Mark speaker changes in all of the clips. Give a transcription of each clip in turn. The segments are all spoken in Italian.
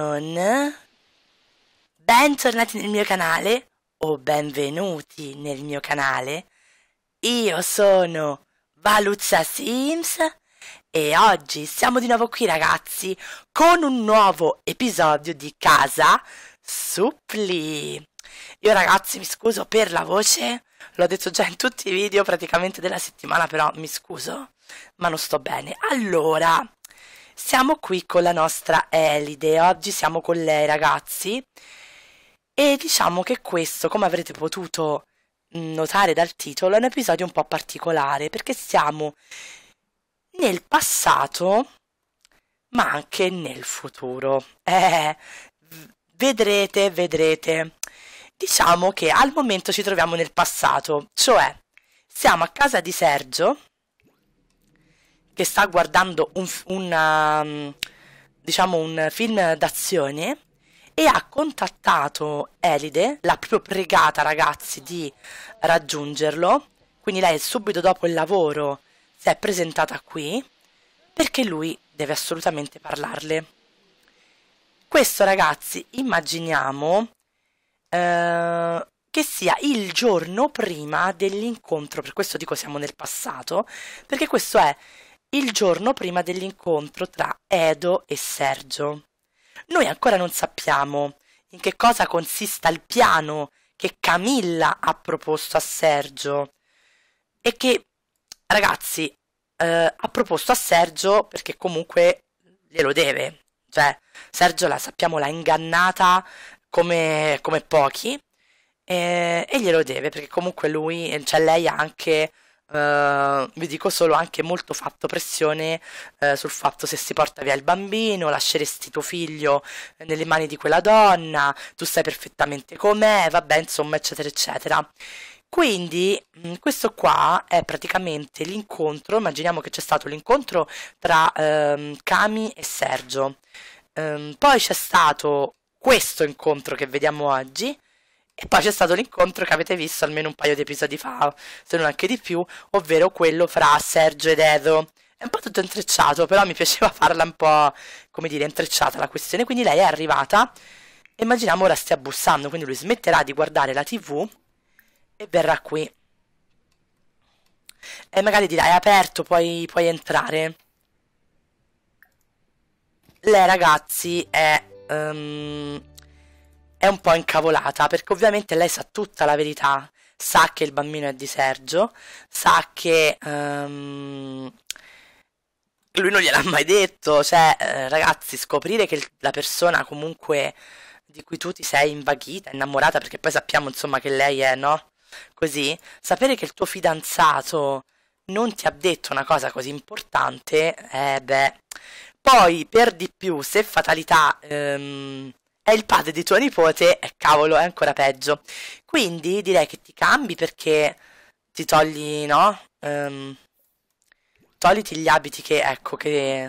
Speaker 1: non... Bentornati nel mio canale, o benvenuti nel mio canale. Io sono Valuzza Sims e oggi siamo di nuovo qui ragazzi con un nuovo episodio di Casa Suppli. Io ragazzi mi scuso per la voce, l'ho detto già in tutti i video praticamente della settimana però mi scuso, ma non sto bene. Allora, siamo qui con la nostra Elide, oggi siamo con lei ragazzi e diciamo che questo, come avrete potuto mm, notare dal titolo, è un episodio un po' particolare perché siamo nel passato ma anche nel futuro. Eh, vedrete, vedrete. Diciamo che al momento ci troviamo nel passato, cioè siamo a casa di Sergio che sta guardando un, una, um, diciamo un film d'azione e ha contattato Elide, l'ha proprio pregata ragazzi di raggiungerlo, quindi lei subito dopo il lavoro si è presentata qui perché lui deve assolutamente parlarle. Questo ragazzi immaginiamo eh, che sia il giorno prima dell'incontro, per questo dico siamo nel passato, perché questo è il giorno prima dell'incontro tra Edo e Sergio. Noi ancora non sappiamo in che cosa consista il piano che Camilla ha proposto a Sergio e che, ragazzi, eh, ha proposto a Sergio perché comunque glielo deve. Cioè, Sergio la sappiamo l'ha ingannata come, come pochi eh, e glielo deve perché comunque lui, cioè lei ha anche eh, vi dico solo anche molto fatto pressione eh, sul fatto se si porta via il bambino, lasceresti tuo figlio nelle mani di quella donna, tu sai perfettamente com'è, vabbè, insomma, eccetera, eccetera. Quindi mm, questo qua è praticamente l'incontro, immaginiamo che c'è stato l'incontro tra ehm, Kami e Sergio. Ehm, poi c'è stato questo incontro che vediamo oggi, e poi c'è stato l'incontro che avete visto almeno un paio di episodi fa, se non anche di più, ovvero quello fra Sergio ed Edo. È un po' tutto intrecciato, però mi piaceva farla un po', come dire, intrecciata la questione. Quindi lei è arrivata, immaginiamo ora stia bussando, quindi lui smetterà di guardare la tv e verrà qui. E magari dirà, è aperto, puoi, puoi entrare. Lei ragazzi è... Um, è un po' incavolata perché ovviamente lei sa tutta la verità, sa che il bambino è di Sergio, sa che um, lui non gliel'ha mai detto, cioè ragazzi scoprire che la persona comunque di cui tu ti sei invaghita, innamorata, perché poi sappiamo insomma che lei è, no? Così, sapere che il tuo fidanzato non ti ha detto una cosa così importante, eh beh... Poi, per di più, se fatalità... Ehm, è il padre di tuo nipote, e cavolo, è ancora peggio. Quindi direi che ti cambi perché ti togli, no? Um, togliti gli abiti che, ecco, che...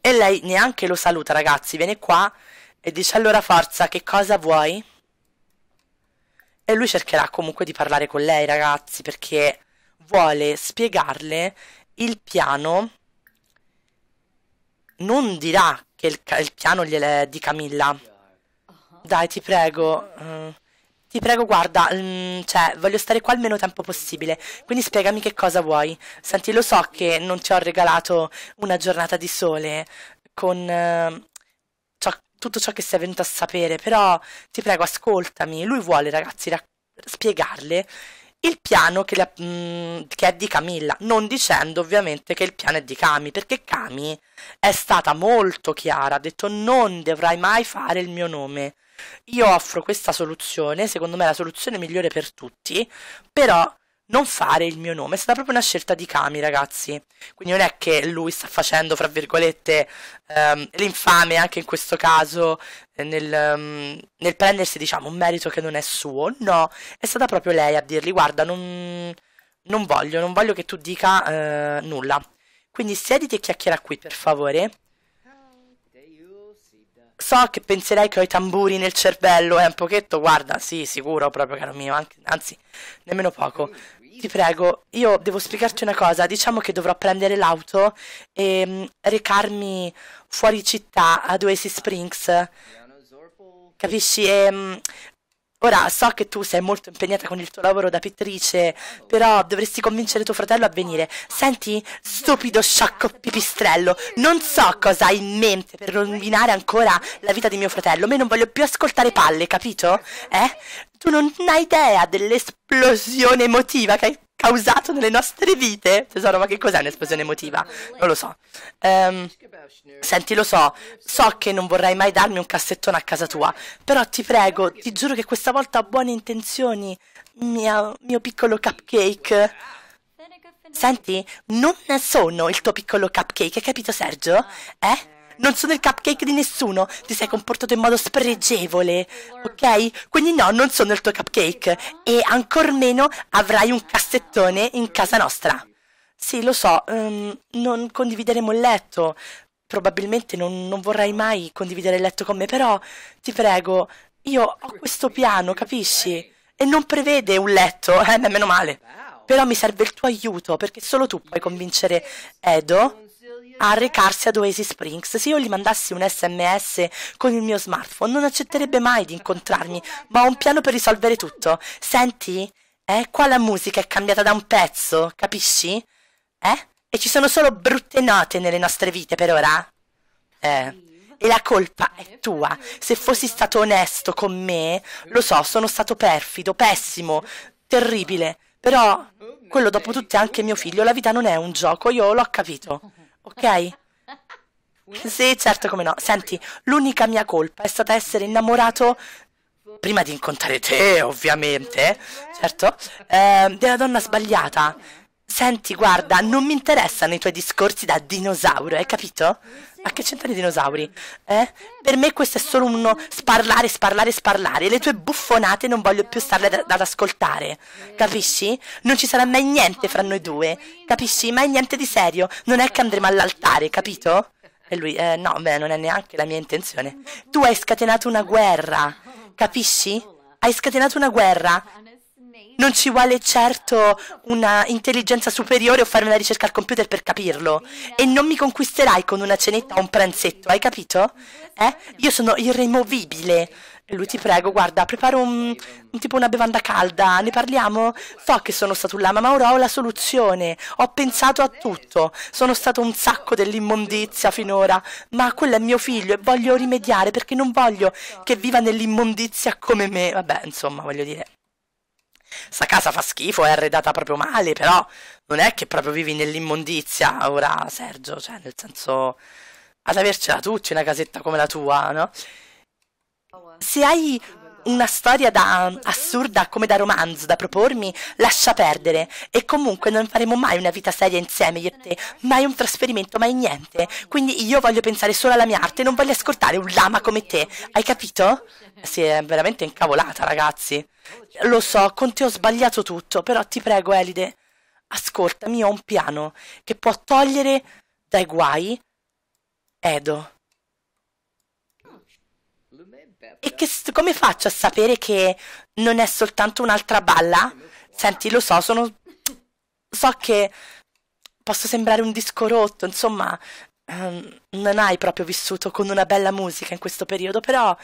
Speaker 1: E lei neanche lo saluta, ragazzi, viene qua e dice allora forza, che cosa vuoi? E lui cercherà comunque di parlare con lei, ragazzi, perché vuole spiegarle il piano. Non dirà che il, il piano gliel'è di Camilla. Dai, ti prego. Eh, ti prego, guarda, mm, cioè, voglio stare qua il meno tempo possibile, quindi spiegami che cosa vuoi. Senti, lo so che non ti ho regalato una giornata di sole con eh, ciò, tutto ciò che sei venuto a sapere, però ti prego, ascoltami. Lui vuole, ragazzi, spiegarle il piano che, le, mh, mm, che, è di Camilla, non dicendo ovviamente che il piano è di Cami, perché Cami è stata molto chiara, ha detto non dovrai mai fare il mio nome. Io offro questa soluzione, secondo me è la soluzione migliore per tutti, però non fare il mio nome. È stata proprio una scelta di Kami, ragazzi. Quindi non è che lui sta facendo, fra virgolette, um, l'infame anche in questo caso eh, nel, um, nel, prendersi, diciamo, un merito che non è suo. No, è stata proprio lei a dirgli, guarda, non, non voglio, non voglio che tu dica uh, nulla. Quindi siediti e chiacchiera qui, per favore. So che penserei che ho i tamburi nel cervello, è eh, un pochetto, guarda, sì, sicuro proprio, caro mio, anzi, nemmeno poco. Ti prego, io devo spiegarti una cosa. Diciamo che dovrò prendere l'auto e mm, recarmi fuori città ad Oasis Springs. Capisci? E, mm, Ora so che tu sei molto impegnata con il tuo lavoro da pittrice, però dovresti convincere tuo fratello a venire. Senti, stupido sciocco pipistrello, non so cosa hai in mente per rovinare ancora la vita di mio fratello, ma non voglio più ascoltare palle, capito? Eh? Tu non hai idea dell'esplosione emotiva che hai causato nelle nostre vite. Tesoro, ma che cos'è un'esplosione emotiva? Non lo so. Um, senti, lo so, so che non vorrai mai darmi un cassettone a casa tua, però ti prego, ti giuro che questa volta ho buone intenzioni, mia, mio piccolo cupcake. Senti, non sono il tuo piccolo cupcake, hai capito Sergio? Eh? non sono il cupcake di nessuno, ti sei comportato in modo spregevole, ok? Quindi no, non sono il tuo cupcake e ancor meno avrai un cassettone in casa nostra. Sì, lo so, um, non condivideremo il letto, probabilmente non, non vorrai mai condividere il letto con me, però ti prego, io ho questo piano, capisci? E non prevede un letto, eh, meno male. Però mi serve il tuo aiuto, perché solo tu puoi convincere Edo a recarsi ad Oasis Springs. Se io gli mandassi un sms con il mio smartphone non accetterebbe mai di incontrarmi, ma ho un piano per risolvere tutto. Senti? Eh, qua la musica è cambiata da un pezzo, capisci? Eh? E ci sono solo brutte note nelle nostre vite per ora? Eh e la colpa è tua. Se fossi stato onesto con me, lo so, sono stato perfido, pessimo, terribile, però quello dopo tutto è anche mio figlio, la vita non è un gioco, io l'ho capito ok? Sì, certo, come no. Senti, l'unica mia colpa è stata essere innamorato, prima di incontrare te, ovviamente, certo, eh, della donna sbagliata. Senti, guarda, non mi interessano i tuoi discorsi da dinosauro, hai capito? Ma che c'entrano i dinosauri? Eh? Per me questo è solo uno sparlare, sparlare, sparlare. Le tue buffonate non voglio più starle ad, ad ascoltare. Capisci? Non ci sarà mai niente fra noi due. Capisci? Mai niente di serio. Non è che andremo all'altare, capito? E lui, eh, no, beh, non è neanche la mia intenzione. Tu hai scatenato una guerra. Capisci? Hai scatenato una guerra non ci vuole certo una intelligenza superiore o fare una ricerca al computer per capirlo. E non mi conquisterai con una cenetta o un pranzetto, hai capito? Eh? Io sono irremovibile. lui ti prego, guarda, preparo un, un, tipo una bevanda calda, ne parliamo? So che sono stato un lama, ma ora ho la soluzione. Ho pensato a tutto. Sono stato un sacco dell'immondizia finora, ma quello è mio figlio e voglio rimediare perché non voglio che viva nell'immondizia come me. Vabbè, insomma, voglio dire sta casa fa schifo, è arredata proprio male, però non è che proprio vivi nell'immondizia ora, Sergio, cioè nel senso ad avercela tutti una casetta come la tua, no? Se hai una storia da um, assurda come da romanzo da propormi, lascia perdere. E comunque non faremo mai una vita seria insieme io e te, mai un trasferimento, mai niente. Quindi io voglio pensare solo alla mia arte, non voglio ascoltare un lama come te. Hai capito? Si è veramente incavolata, ragazzi. Lo so, con te ho sbagliato tutto, però ti prego, Elide, ascoltami, ho un piano che può togliere dai guai Edo. E che, come faccio a sapere che non è soltanto un'altra balla? Senti, lo so, sono... So che posso sembrare un disco rotto, insomma, um, non hai proprio vissuto con una bella musica in questo periodo, però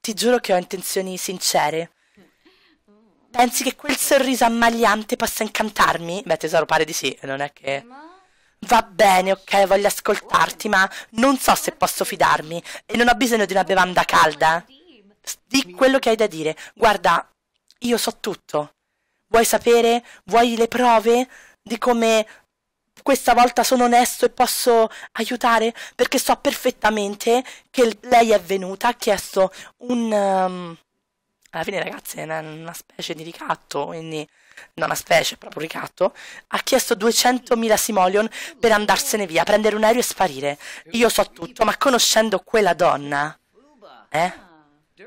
Speaker 1: ti giuro che ho intenzioni sincere. Pensi che quel sorriso ammagliante possa incantarmi? Beh, tesoro, pare di sì, non è che... Va bene, ok, voglio ascoltarti, ma non so se posso fidarmi e non ho bisogno di una bevanda calda di quello che hai da dire. Guarda, io so tutto. Vuoi sapere? Vuoi le prove di come questa volta sono onesto e posso aiutare? Perché so perfettamente che lei è venuta, ha chiesto un... Um, alla fine ragazzi è una, una, specie di ricatto, quindi non una specie, proprio ricatto, ha chiesto 200.000 simoleon per andarsene via, prendere un aereo e sparire. Io so tutto, ma conoscendo quella donna, eh?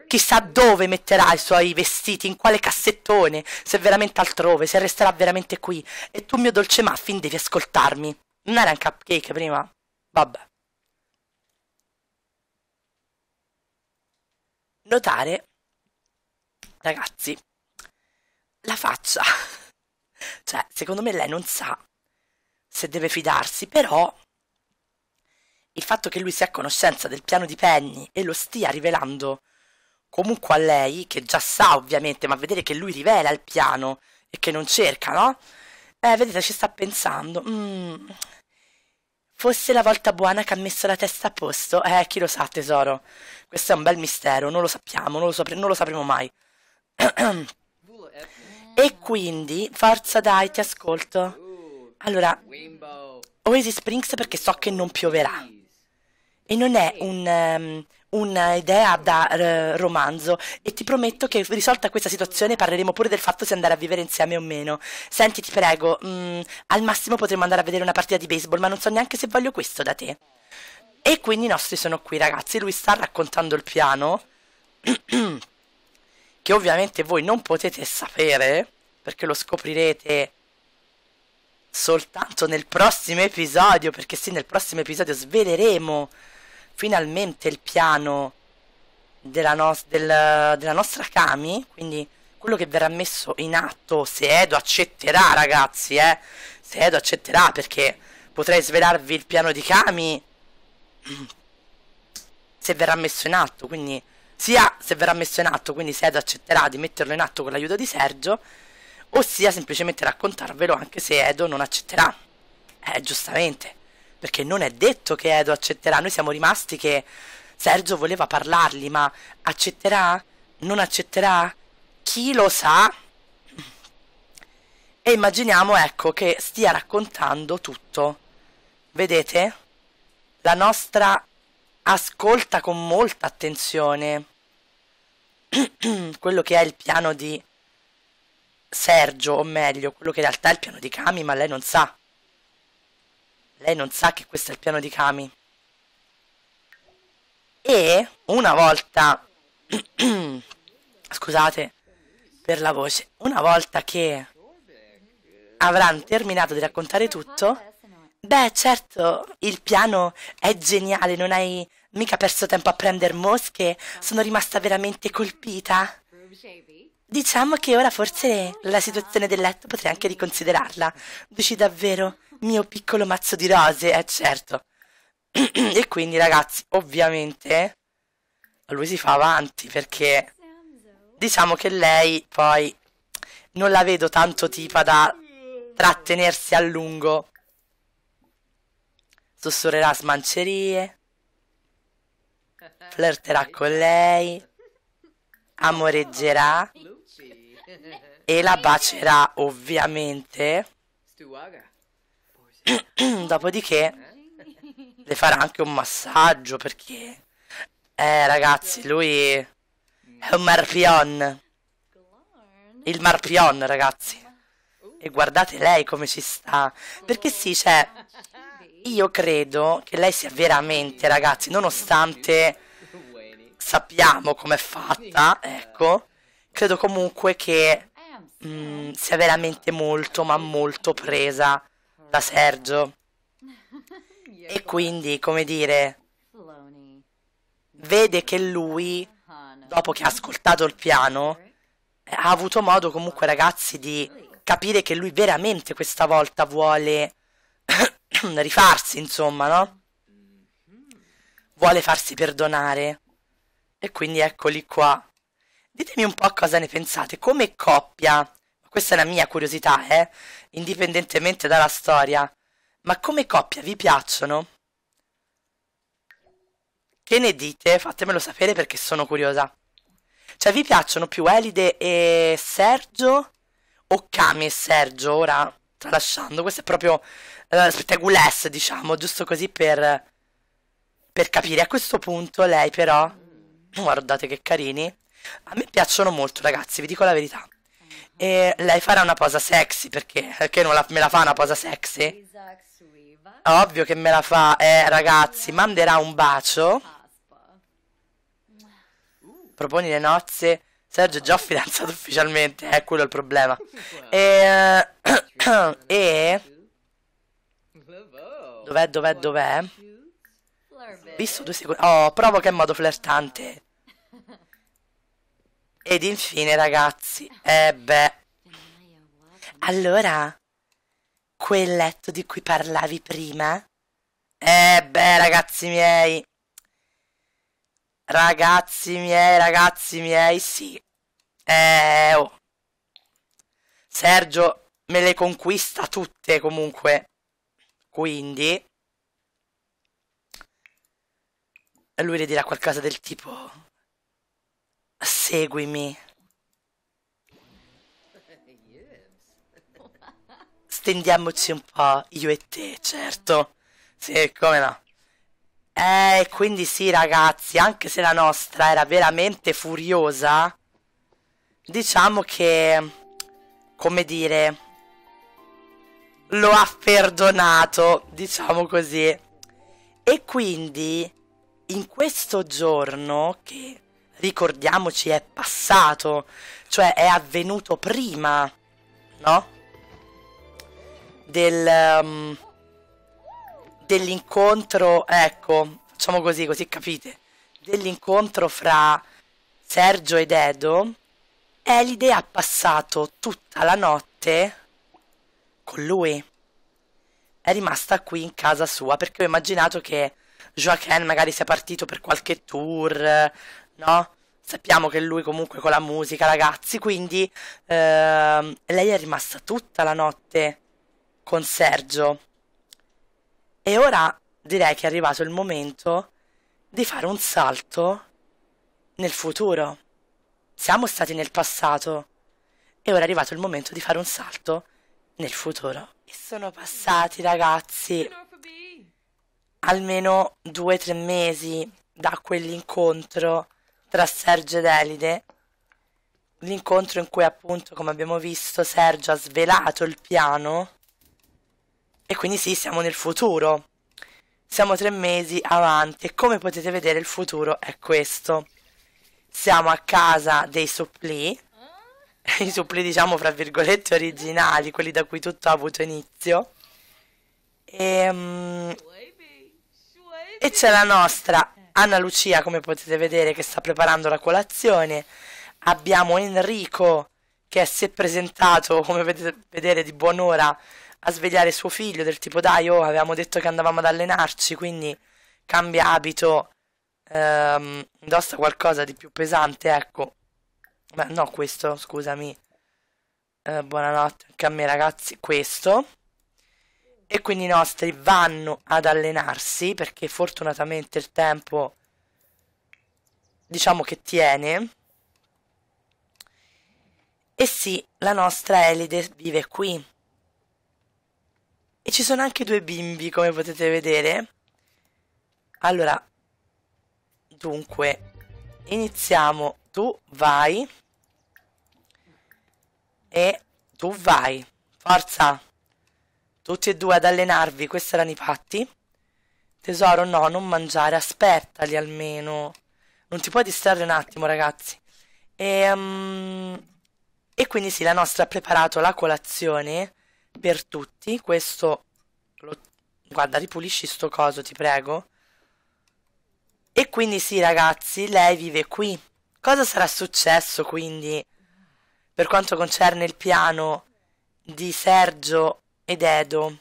Speaker 1: Chissà dove metterà i suoi vestiti, in quale cassettone, se veramente altrove, se resterà veramente qui. E tu, mio dolce muffin, devi ascoltarmi. Non era un cupcake prima? Vabbè. Notare, ragazzi, la faccia. Cioè, secondo me lei non sa se deve fidarsi, però il fatto che lui sia a conoscenza del piano di Penny e lo stia rivelando comunque a lei, che già sa ovviamente, ma vedere che lui rivela il piano e che non cerca, no? Eh, vedete, ci sta pensando. Mm. Forse la volta buona che ha messo la testa a posto? Eh, chi lo sa, tesoro. Questo è un bel mistero, non lo sappiamo, non lo, sapre non lo sapremo mai. e quindi, forza dai, ti ascolto. Allora, Oasis Springs perché so che non pioverà e non è un, um, ehm, un'idea eh, da uh, romanzo e ti prometto che risolta questa situazione parleremo pure del fatto se andare a vivere insieme o meno. Senti, ti prego, mh, mm, al massimo potremmo andare a vedere una partita di baseball, ma non so neanche se voglio questo da te. E quindi i nostri sono qui, ragazzi. Lui sta raccontando il piano, che ovviamente voi non potete sapere, perché lo scoprirete soltanto nel prossimo episodio, perché sì, nel prossimo episodio sveleremo finalmente il piano della, no del, della nostra Kami, quindi quello che verrà messo in atto, se Edo accetterà ragazzi, eh, se Edo accetterà perché potrei svelarvi il piano di Kami se verrà messo in atto, quindi sia se verrà messo in atto, quindi se Edo accetterà di metterlo in atto con l'aiuto di Sergio, ossia semplicemente raccontarvelo anche se Edo non accetterà. Eh, giustamente perché non è detto che Edo accetterà. Noi siamo rimasti che Sergio voleva parlargli, ma accetterà? Non accetterà? Chi lo sa? E immaginiamo, ecco, che stia raccontando tutto. Vedete? La nostra ascolta con molta attenzione quello che è il piano di Sergio, o meglio, quello che in realtà è il piano di Kami, ma lei non sa. Lei non sa che questo è il piano di Kami. E una volta... Scusate per la voce. Una volta che avranno terminato di raccontare tutto... Beh, certo, il piano è geniale, non hai mica perso tempo a prendere mosche, sono rimasta veramente colpita. Diciamo che ora forse la situazione del letto potrei anche riconsiderarla. Dici davvero? mio piccolo mazzo di rose, eh certo. e quindi ragazzi, ovviamente, lui si fa avanti perché diciamo che lei poi non la vedo tanto tipa da trattenersi a lungo. Sussurrerà smancerie, flirterà con lei, amoreggerà e la bacerà ovviamente. Dopodiché le farà anche un massaggio perché... Eh ragazzi, lui è un marpion. Il marpion, ragazzi. E guardate lei come ci sta. Perché sì, cioè, io credo che lei sia veramente, ragazzi, nonostante sappiamo com'è fatta, ecco, credo comunque che mh, mm, sia veramente molto, ma molto presa da Sergio. E quindi, come dire, vede che lui, dopo che ha ascoltato il piano, ha avuto modo comunque, ragazzi, di capire che lui veramente questa volta vuole rifarsi, insomma, no? Vuole farsi perdonare. E quindi eccoli qua. Ditemi un po' cosa ne pensate. Come coppia, questa è la mia curiosità, mm. eh, indipendentemente dalla storia, ma come coppia vi piacciono? Che ne dite? Fatemelo sapere perché sono curiosa. Cioè, vi piacciono più Elide e Sergio? O Kami e Sergio? Ora, tralasciando, questo è proprio eh, Spetegules, diciamo, giusto così per, per capire. A questo punto lei però, mm. guardate che carini, a me piacciono molto ragazzi, vi dico la verità. E lei farà una posa sexy perché? Perché non la, me la fa una posa sexy? Ovvio che me la fa, eh ragazzi, manderà un bacio. Proponi le nozze. Sergio è già fidanzato ufficialmente, eh, è quello il problema. E... Eh, e... Dov'è, dov'è, dov'è? Visto due secondi. Oh, provo che è in modo flirtante. Ed infine ragazzi, eh beh, allora, quel letto di cui parlavi prima? Eh beh ragazzi miei, ragazzi miei, ragazzi miei, sì, eh oh. Sergio me le conquista tutte comunque. Quindi... Lui le dirà qualcosa del tipo... Seguimi. Stendiamoci un po', io e te, certo. Sì, come no. Eh, quindi sì, ragazzi, anche se la nostra era veramente furiosa, diciamo che, come dire, lo ha perdonato, diciamo così. E quindi, in questo giorno che ricordiamoci, è passato, cioè è avvenuto prima, no? Del, um, dell'incontro, ecco, facciamo così, così capite, dell'incontro fra Sergio ed Edo, Elide ha passato tutta la notte con lui. È rimasta qui in casa sua perché ho immaginato che Joaquin magari sia partito per qualche tour, no? Sappiamo che lui comunque con la musica, ragazzi, quindi ehm, lei è rimasta tutta la notte con Sergio. E ora direi che è arrivato il momento di fare un salto nel futuro. Siamo stati nel passato e ora è arrivato il momento di fare un salto nel futuro. E sono passati, ragazzi, almeno due o tre mesi da quell'incontro tra Sergio ed Elide, l'incontro in cui appunto, come abbiamo visto, Sergio ha svelato il piano e quindi sì, siamo nel futuro. Siamo tre mesi avanti e come potete vedere il futuro è questo. Siamo a casa dei suppli, i suppli diciamo fra virgolette originali, quelli da cui tutto ha avuto inizio. E, um, e c'è la nostra Anna Lucia, come potete vedere, che sta preparando la colazione. Abbiamo Enrico, che si è presentato, come potete vedere, di buon'ora a svegliare suo figlio, del tipo dai, oh, avevamo detto che andavamo ad allenarci, quindi cambia abito, ehm, indossa qualcosa di più pesante, ecco. Beh, no, questo, scusami. Eh, buonanotte anche a me, ragazzi, questo e quindi i nostri vanno ad allenarsi perché fortunatamente il tempo diciamo che tiene e sì, la nostra Elide vive qui e ci sono anche due bimbi come potete vedere allora dunque iniziamo tu vai e tu vai forza tutti e due ad allenarvi, questi erano i patti. Tesoro, no, non mangiare, aspettali almeno. Non ti puoi distrarre un attimo, ragazzi. E, um, e quindi sì, la nostra ha preparato la colazione per tutti. Questo lo... Guarda, ripulisci sto coso, ti prego. E quindi sì, ragazzi, lei vive qui. Cosa sarà successo, quindi, per quanto concerne il piano di Sergio ed Edo.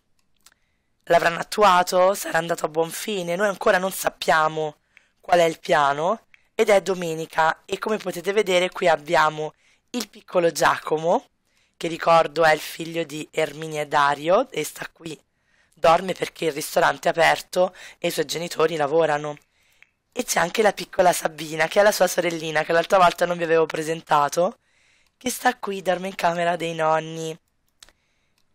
Speaker 1: L'avranno attuato? Sarà andato a buon fine? Noi ancora non sappiamo qual è il piano ed è domenica e come potete vedere qui abbiamo il piccolo Giacomo che ricordo è il figlio di Erminia e Dario e sta qui dorme perché il ristorante è aperto e i suoi genitori lavorano e c'è anche la piccola Sabina che è la sua sorellina che l'altra volta non vi avevo presentato che sta qui dorme in camera dei nonni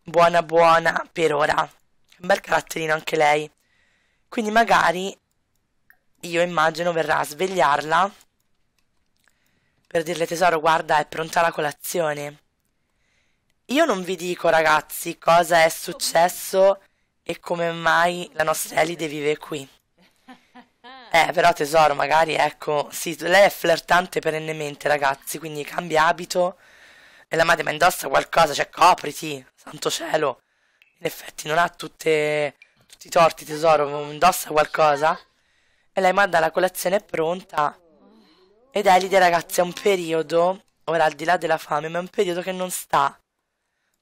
Speaker 1: buona buona per ora. Un bel caratterino anche lei. Quindi magari io immagino verrà a svegliarla per dirle tesoro guarda è pronta la colazione. Io non vi dico ragazzi cosa è successo e come mai la nostra Elide vive qui. Eh, però tesoro, magari, ecco, sì, lei è flirtante perennemente, ragazzi, quindi cambia abito, e la madre ma indossa qualcosa, cioè copriti, santo cielo. In effetti non ha tutte, tutti i torti tesoro, indossa qualcosa. E lei manda la colazione è pronta. Ed Elide ragazzi è un periodo, ora al di là della fame, ma è un periodo che non sta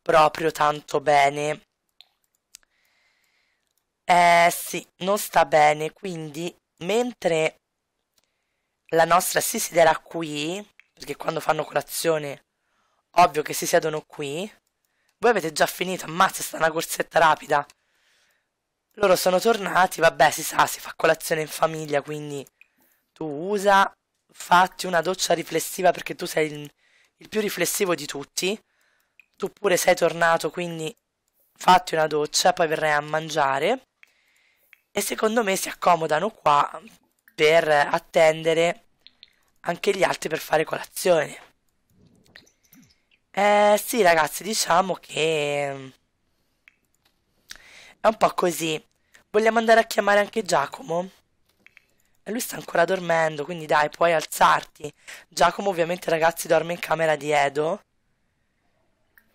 Speaker 1: proprio tanto bene. Eh sì, non sta bene, quindi mentre la nostra si siederà qui, perché quando fanno colazione Ovvio che si siedono qui. Voi avete già finito, ammazza, sta una corsetta rapida. Loro sono tornati, vabbè, si sa, si fa colazione in famiglia, quindi tu usa, fatti una doccia riflessiva perché tu sei il, il più riflessivo di tutti. Tu pure sei tornato, quindi fatti una doccia, poi verrai a mangiare. E secondo me si accomodano qua per attendere anche gli altri per fare colazione. Eh sì ragazzi, diciamo che mm, è un po' così. Vogliamo andare a chiamare anche Giacomo? E lui sta ancora dormendo, quindi dai, puoi alzarti. Giacomo ovviamente ragazzi dorme in camera di Edo.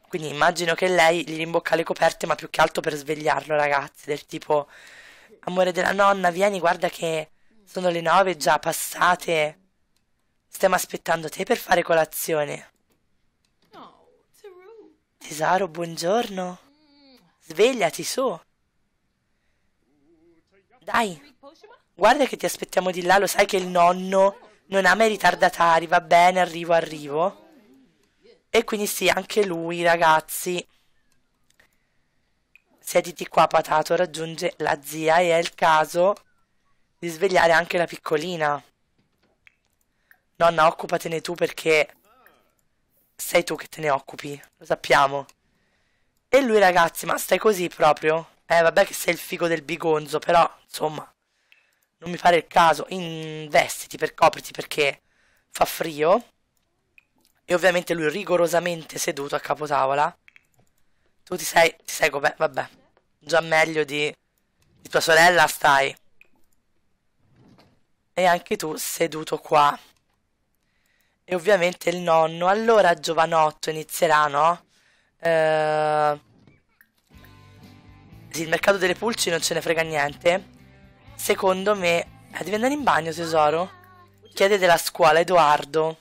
Speaker 1: Quindi immagino che lei gli rimbocca le coperte, ma più che altro per svegliarlo ragazzi, del tipo amore della nonna, vieni, guarda che sono le nove già passate. Stiamo aspettando te per fare colazione. Tesoro, buongiorno. Svegliati su. Dai, guarda che ti aspettiamo di là, lo sai che il nonno non ama i ritardatari, va bene, arrivo, arrivo. E quindi sì, anche lui, ragazzi. Siediti qua, patato, raggiunge la zia e è il caso di svegliare anche la piccolina. Nonna, occupatene tu perché sei tu che te ne occupi, lo sappiamo. E lui, ragazzi, ma stai così proprio? Eh, vabbè che sei il figo del bigonzo, però, insomma, non mi pare il caso. Investiti per copriti perché fa frio. E ovviamente lui rigorosamente seduto a capotavola. Tu ti sei, ti sei, vabbè, già meglio di, di tua sorella stai. E anche tu seduto qua. E ovviamente il nonno. Allora giovanotto inizierà, no? Eh... Sì, il mercato delle pulci non ce ne frega niente. Secondo me... Eh, devi andare in bagno, tesoro? Chiede della scuola, Edoardo.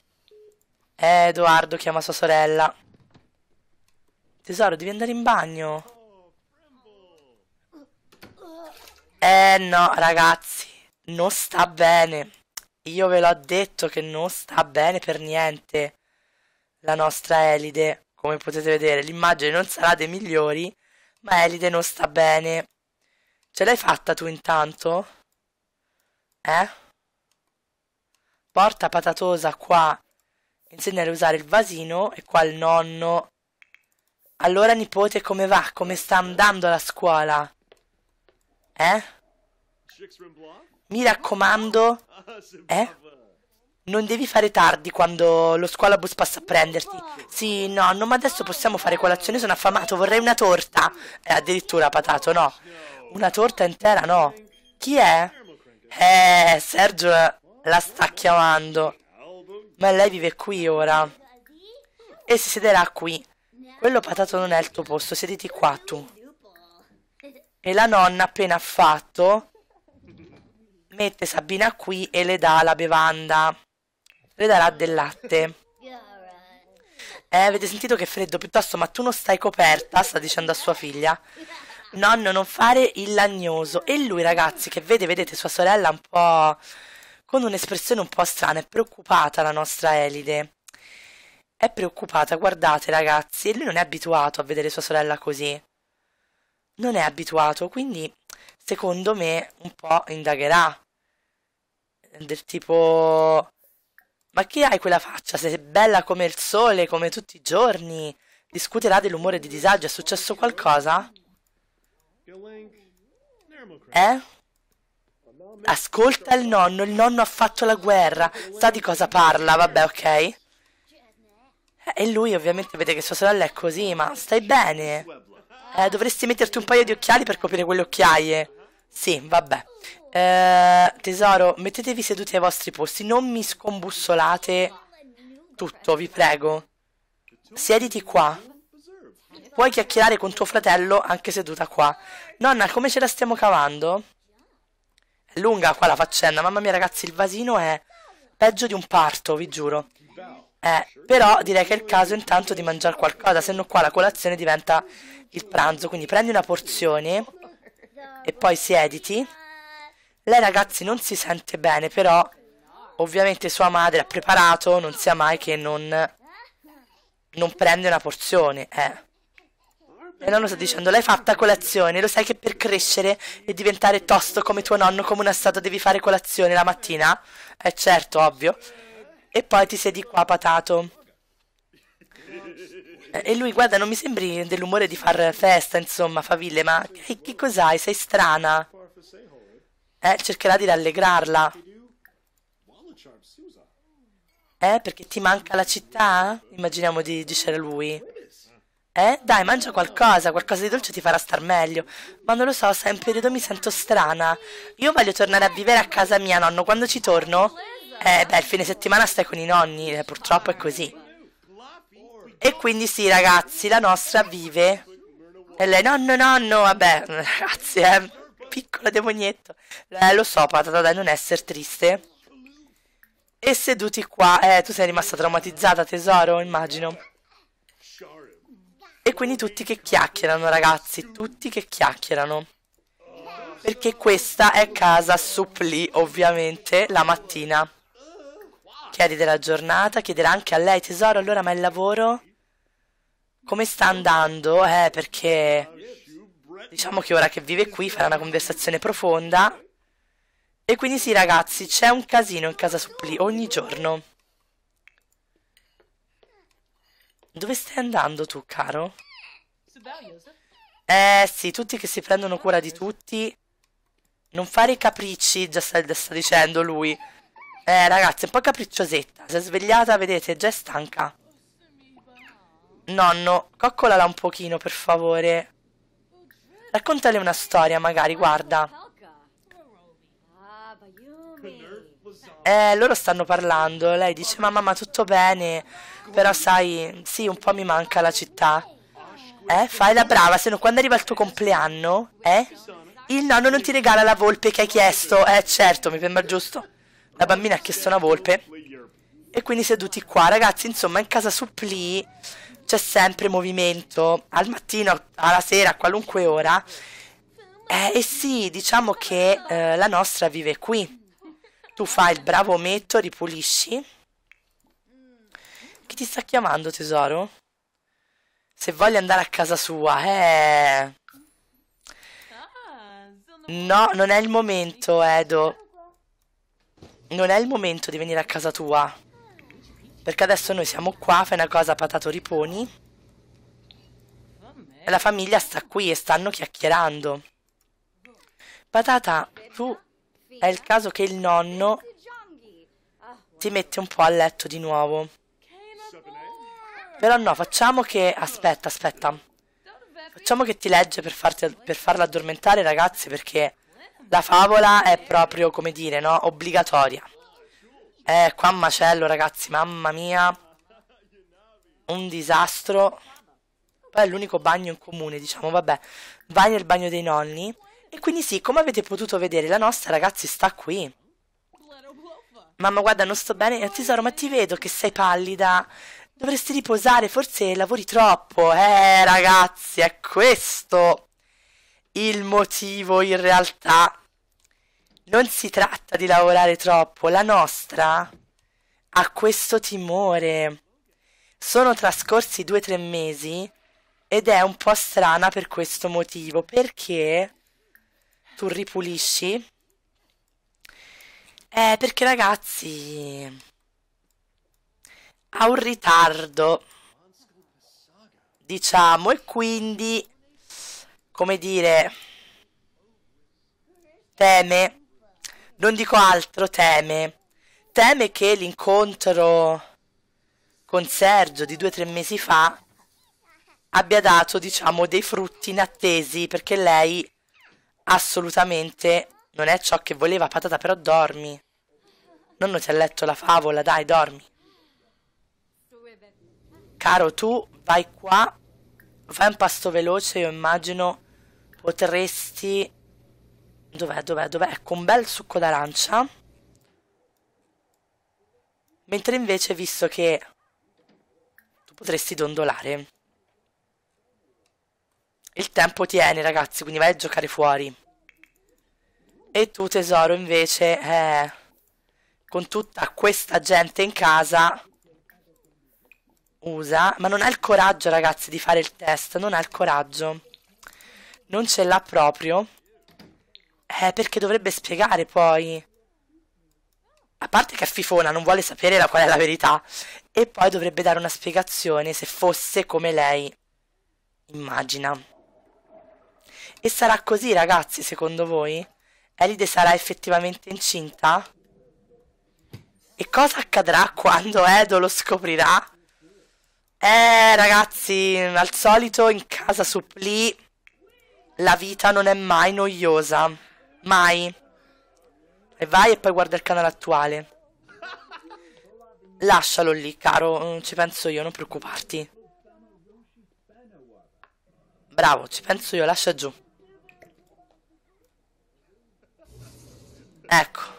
Speaker 1: Eh, Edoardo chiama sua sorella. Tesoro, devi andare in bagno. Eh no, ragazzi. Non sta bene. Io ve l'ho detto che non sta bene per niente la nostra Elide. Come potete vedere, l'immagine non sarà dei migliori, ma Elide non sta bene. Ce l'hai fatta tu intanto? Eh? Porta patatosa qua. Insegnare a usare il vasino e qua il nonno. Allora nipote come va? Come sta andando la scuola? Eh? Mi raccomando, Eh? Non devi fare tardi quando lo squalabus passa a prenderti. Sì, no, no, ma adesso possiamo fare colazione, sono affamato, vorrei una torta. Eh, addirittura, patato, no. Una torta intera, no. Chi è? Eh, Sergio la sta chiamando. Ma lei vive qui ora. E si siederà qui. Quello patato non è il tuo posto, siediti qua tu. E la nonna appena fatto mette Sabina qui e le dà la bevanda. Le darà del latte. Eh, avete sentito che freddo, piuttosto, ma tu non stai coperta, sta dicendo a sua figlia. Nonno, non fare il lagnoso. E lui, ragazzi, che vede, vedete sua sorella un po' con un'espressione un po' strana, è preoccupata la nostra Elide. È preoccupata, guardate ragazzi, e lui non è abituato a vedere sua sorella così. Non è abituato, quindi secondo me un po' indagherà del tipo... Ma che hai quella faccia? Sei bella come il sole, come tutti i giorni. Discuterà dell'umore di disagio. È successo qualcosa? Eh? Ascolta il nonno, il nonno ha fatto la guerra. Sa di cosa parla, vabbè, ok? e lui ovviamente vede che sua sorella è così, ma stai bene? Eh, dovresti metterti un paio di occhiali per coprire quelle occhiaie. Sì, vabbè. Eh, tesoro, mettetevi seduti ai vostri posti, non mi scombussolate tutto, vi prego. Siediti qua. Puoi chiacchierare con tuo fratello anche seduta qua. Nonna, come ce la stiamo cavando? È lunga qua la faccenda, mamma mia ragazzi, il vasino è peggio di un parto, vi giuro. Eh, però direi che è il caso intanto di mangiare qualcosa, se no qua la colazione diventa il pranzo. Quindi prendi una porzione e poi siediti. Lei ragazzi non si sente bene, però ovviamente sua madre ha preparato, non sia mai che non, non prende una porzione, eh. E nonno sta dicendo, l'hai fatta colazione, lo sai che per crescere e diventare tosto come tuo nonno, come una statua, devi fare colazione la mattina? Eh certo, ovvio. E poi ti siedi qua patato. E lui, guarda, non mi sembri dell'umore di far festa, insomma, faville, ma che, che cos'hai? Sei strana. Eh, cercherà di rallegrarla. Eh, perché ti manca la città? Immaginiamo di dicere lui. Eh, dai, mangia qualcosa, qualcosa di dolce ti farà star meglio. Ma non lo so, sai, in periodo mi sento strana. Io voglio tornare a vivere a casa mia, nonno. Quando ci torno? Eh, beh, il fine settimana stai con i nonni, eh, purtroppo è così. E quindi sì, ragazzi, la nostra vive. E lei, nonno, nonno, vabbè, ragazzi, eh piccolo demonietto. Eh, lo so, patata, dai, non essere triste. E seduti qua. Eh, tu sei rimasta traumatizzata, tesoro, immagino. E quindi tutti che chiacchierano, ragazzi. Tutti che chiacchierano. Perché questa è casa suppli, ovviamente, la mattina. Chiedi della giornata, chiederà anche a lei, tesoro, allora ma il lavoro? Come sta andando? Eh, perché Diciamo che ora che vive qui farà una conversazione profonda. E quindi sì ragazzi, c'è un casino in casa Suppli ogni giorno. Dove stai andando tu, caro? Eh sì, tutti che si prendono cura di tutti. Non fare i capricci, già sta, sta dicendo lui. Eh ragazzi, è un po' capricciosetta. Si è svegliata, vedete, già è stanca. Nonno, coccolala un pochino, per favore. Raccontale una storia, magari, guarda. Eh, loro stanno parlando. Lei dice: Ma mamma, tutto bene. Però sai, sì, un po' mi manca la città. Eh, fai la brava, se no quando arriva il tuo compleanno, eh? Il nonno non ti regala la volpe che hai chiesto. Eh, certo, mi sembra giusto. La bambina ha chiesto una volpe. E quindi seduti qua, ragazzi, insomma, in casa suppli c'è sempre movimento al mattino, alla sera, a qualunque ora. Eh, e sì, diciamo che eh, la nostra vive qui. Tu fai il bravo ometto, ripulisci. Chi ti sta chiamando, tesoro? Se voglio andare a casa sua, eh... No, non è il momento, Edo. Non è il momento di venire a casa tua. Perché adesso noi siamo qua, fai una cosa patato riponi. E la famiglia sta qui e stanno chiacchierando. Patata, tu è il caso che il nonno ti mette un po' a letto di nuovo. Però no, facciamo che... Aspetta, aspetta. Facciamo che ti legge per, farti, per farla addormentare, ragazzi, perché la favola è proprio, come dire, no? Obbligatoria. Eh, qua macello, ragazzi, mamma mia. Un disastro. Poi è l'unico bagno in comune, diciamo, vabbè. Vai nel bagno dei nonni. E quindi sì, come avete potuto vedere, la nostra, ragazzi, sta qui. Mamma, guarda, non sto bene. Eh, tesoro, ma ti vedo che sei pallida. Dovresti riposare, forse lavori troppo. Eh, ragazzi, è questo il motivo in realtà non si tratta di lavorare troppo, la nostra ha questo timore. Sono trascorsi due o tre mesi ed è un po' strana per questo motivo, perché tu ripulisci. Eh, perché ragazzi ha un ritardo, diciamo, e quindi, come dire, teme non dico altro, teme. Teme che l'incontro con Sergio di due o tre mesi fa abbia dato, diciamo, dei frutti inattesi perché lei assolutamente non è ciò che voleva. Patata, però dormi. Nonno ti ha letto la favola, dai, dormi. Caro, tu vai qua, fai un pasto veloce, io immagino potresti Dov'è, dov'è, dov'è? Ecco, un bel succo d'arancia. Mentre invece, visto che tu potresti dondolare. Il tempo tiene, ragazzi, quindi vai a giocare fuori. E tu, tesoro, invece, eh, con tutta questa gente in casa, usa. Ma non ha il coraggio, ragazzi, di fare il test. Non ha il coraggio. Non ce l'ha proprio. Eh, perché dovrebbe spiegare poi. A parte che è fifona, non vuole sapere la, qual è la verità. E poi dovrebbe dare una spiegazione se fosse come lei immagina. E sarà così, ragazzi, secondo voi? Elide sarà effettivamente incinta? E cosa accadrà quando Edo lo scoprirà? Eh, ragazzi, al solito in casa suppli la vita non è mai noiosa. Mai. E vai e poi guarda il canale attuale. Lascialo lì, caro, non ci penso io, non preoccuparti. Bravo, ci penso io, lascia giù. Ecco.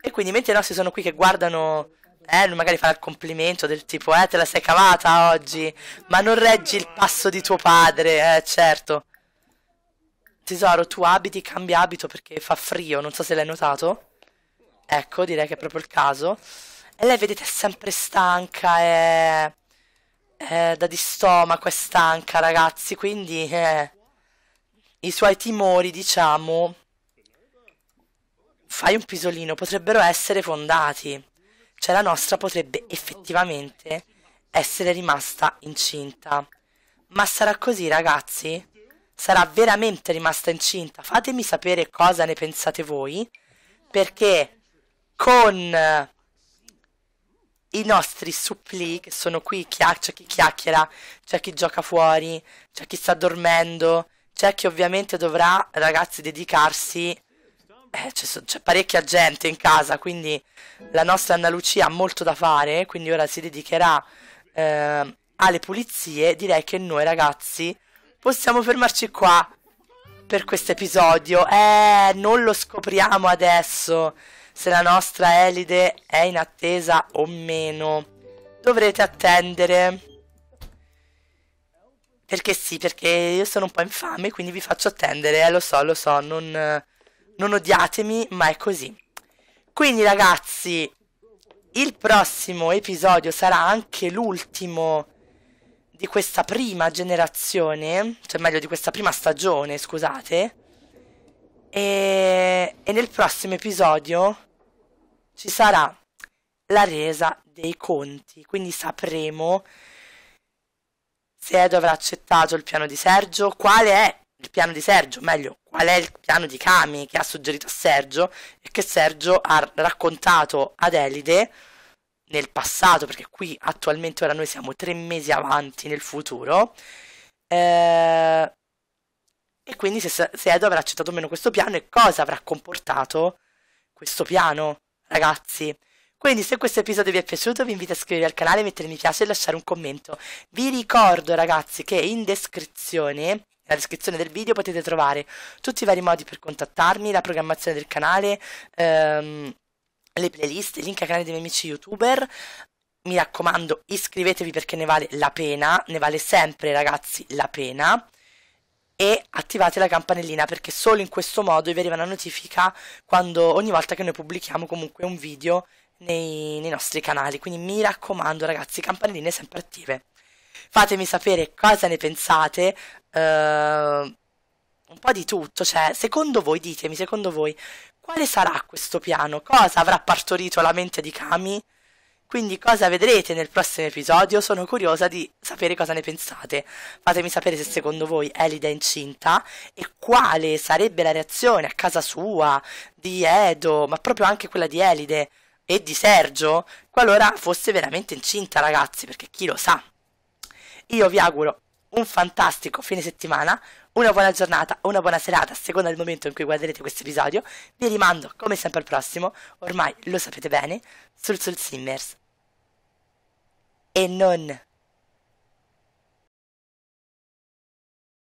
Speaker 1: E quindi mentre i nostri sono qui che guardano eh, magari fa il complimento del tipo, eh, te la sei cavata oggi, ma non reggi il passo di tuo padre, eh, certo. Tesoro, tu abiti, cambia abito perché fa frio, non so se l'hai notato. Ecco, direi che è proprio il caso. E lei, vedete, è sempre stanca, è... è da di stomaco, è stanca, ragazzi, quindi... Eh, I suoi timori, diciamo... Fai un pisolino, potrebbero essere fondati. Cioè la nostra potrebbe effettivamente essere rimasta incinta. Ma sarà così, ragazzi? sarà veramente rimasta incinta. Fatemi sapere cosa ne pensate voi, perché con eh, i nostri suppli che sono qui, c'è chi chiacchiera, c'è chi gioca fuori, c'è chi sta dormendo, c'è chi ovviamente dovrà, ragazzi, dedicarsi. Eh, c'è, parecchia gente in casa, quindi la nostra Anna Lucia ha molto da fare, quindi ora si dedicherà eh, alle pulizie. Direi che noi, ragazzi, possiamo fermarci qua per questo episodio. Eh, non lo scopriamo adesso se la nostra Elide è in attesa o meno. Dovrete attendere. Perché sì, perché io sono un po' infame, quindi vi faccio attendere. Eh, lo so, lo so, non, non odiatemi, ma è così. Quindi ragazzi, il prossimo episodio sarà anche l'ultimo di questa prima generazione, cioè meglio di questa prima stagione, scusate. E, e nel prossimo episodio ci sarà la resa dei conti, quindi sapremo se Edo avrà accettato il piano di Sergio, qual è il piano di Sergio, meglio, qual è il piano di Kami che ha suggerito a Sergio e che Sergio ha raccontato ad Elide nel passato, perché qui attualmente ora noi siamo tre mesi avanti nel futuro. Eh, e quindi se, se Edo avrà accettato o meno questo piano e cosa avrà comportato questo piano, ragazzi. Quindi se questo episodio vi è piaciuto vi invito a iscrivervi al canale, mettere mi piace e lasciare un commento. Vi ricordo ragazzi che in descrizione nella descrizione del video potete trovare tutti i vari modi per contattarmi, la programmazione del canale, ehm, le playlist, link al canale dei miei amici youtuber. Mi raccomando, iscrivetevi perché ne vale la pena, ne vale sempre ragazzi la pena. E attivate la campanellina perché solo in questo modo vi arriva una notifica quando, ogni volta che noi pubblichiamo comunque un video nei, nei nostri canali. Quindi mi raccomando ragazzi, campanelline sempre attive. Fatemi sapere cosa ne pensate. Uh, un po' di tutto, cioè, secondo voi, ditemi, secondo voi, quale sarà questo piano? Cosa avrà partorito la mente di Kami? Quindi cosa vedrete nel prossimo episodio? Sono curiosa di sapere cosa ne pensate. Fatemi sapere se secondo voi Elida è incinta e quale sarebbe la reazione a casa sua, di Edo, ma proprio anche quella di Elide e di Sergio, qualora fosse veramente incinta ragazzi, perché chi lo sa. Io vi auguro un fantastico fine settimana, una buona giornata o una buona serata, a seconda del momento in cui guarderete questo episodio. Vi rimando, come sempre, al prossimo, ormai lo sapete bene, sul Soul Simmers. E non...